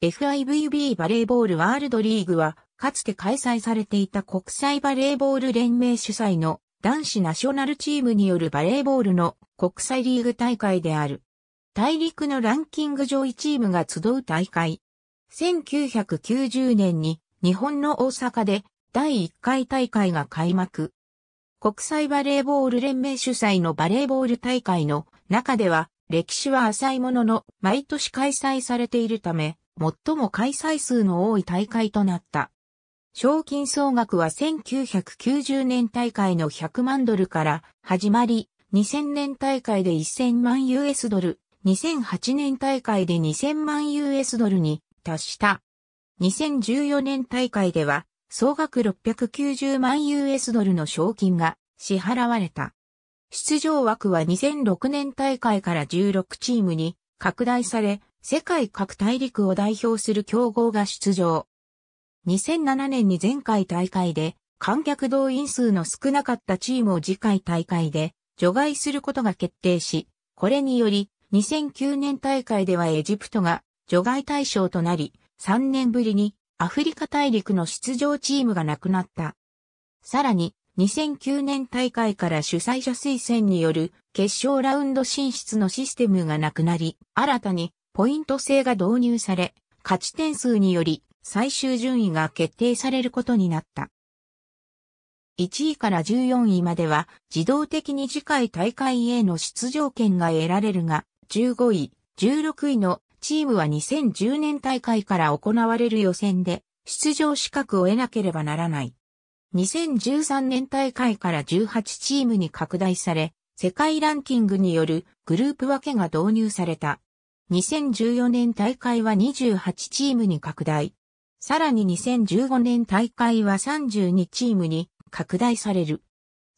FIVB バレーボールワールドリーグは、かつて開催されていた国際バレーボール連盟主催の男子ナショナルチームによるバレーボールの国際リーグ大会である。大陸のランキング上位チームが集う大会。1990年に日本の大阪で第1回大会が開幕。国際バレーボール連盟主催のバレーボール大会の中では歴史は浅いものの毎年開催されているため、最も開催数の多い大会となった。賞金総額は1990年大会の100万ドルから始まり、2000年大会で1000万 US ドル、2008年大会で2000万 US ドルに達した。2014年大会では総額690万 US ドルの賞金が支払われた。出場枠は2006年大会から16チームに拡大され、世界各大陸を代表する強豪が出場。2007年に前回大会で観客動員数の少なかったチームを次回大会で除外することが決定し、これにより2009年大会ではエジプトが除外対象となり、3年ぶりにアフリカ大陸の出場チームがなくなった。さらに2009年大会から主催者推薦による決勝ラウンド進出のシステムがなくなり、新たにポイント制が導入され、勝ち点数により最終順位が決定されることになった。1位から14位までは自動的に次回大会への出場権が得られるが、15位、16位のチームは2010年大会から行われる予選で出場資格を得なければならない。2013年大会から18チームに拡大され、世界ランキングによるグループ分けが導入された。2014年大会は28チームに拡大。さらに2015年大会は32チームに拡大される。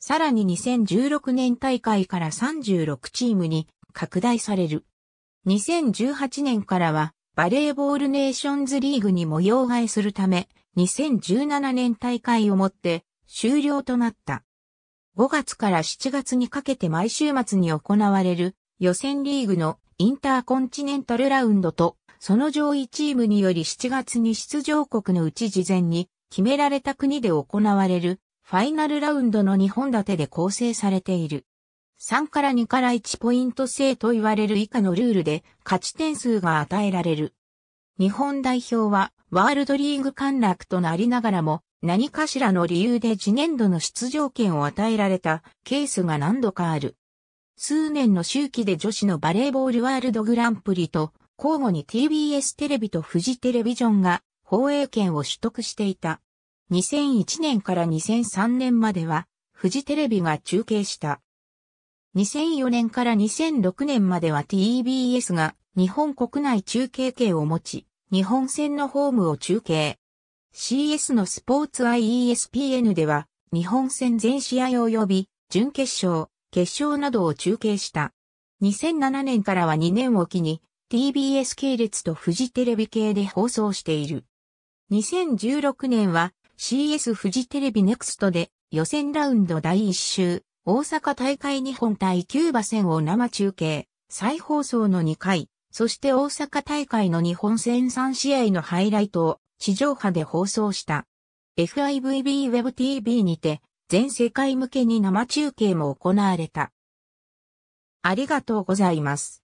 さらに2016年大会から36チームに拡大される。2018年からはバレーボールネーションズリーグに模様替えするため、2017年大会をもって終了となった。5月から7月にかけて毎週末に行われる予選リーグのインターコンチネンタルラウンドと、その上位チームにより7月に出場国のうち事前に決められた国で行われるファイナルラウンドの2本立てで構成されている。3から2から1ポイント制と言われる以下のルールで勝ち点数が与えられる。日本代表はワールドリーグ陥落となりながらも何かしらの理由で次年度の出場権を与えられたケースが何度かある。数年の周期で女子のバレーボールワールドグランプリと、交互に TBS テレビとフジテレビジョンが放映権を取得していた。2001年から2003年までは、フジテレビが中継した。2004年から2006年までは TBS が日本国内中継権を持ち、日本戦のホームを中継。CS のスポーツ IESPN では、日本戦全試合及び、準決勝、決勝などを中継した。2007年からは2年おきに TBS 系列とフジテレビ系で放送している。2016年は CS フジテレビネクストで予選ラウンド第1週、大阪大会日本対キューバ戦を生中継、再放送の2回、そして大阪大会の日本戦3試合のハイライトを地上波で放送した。FIVB WebTV にて全世界向けに生中継も行われた。ありがとうございます。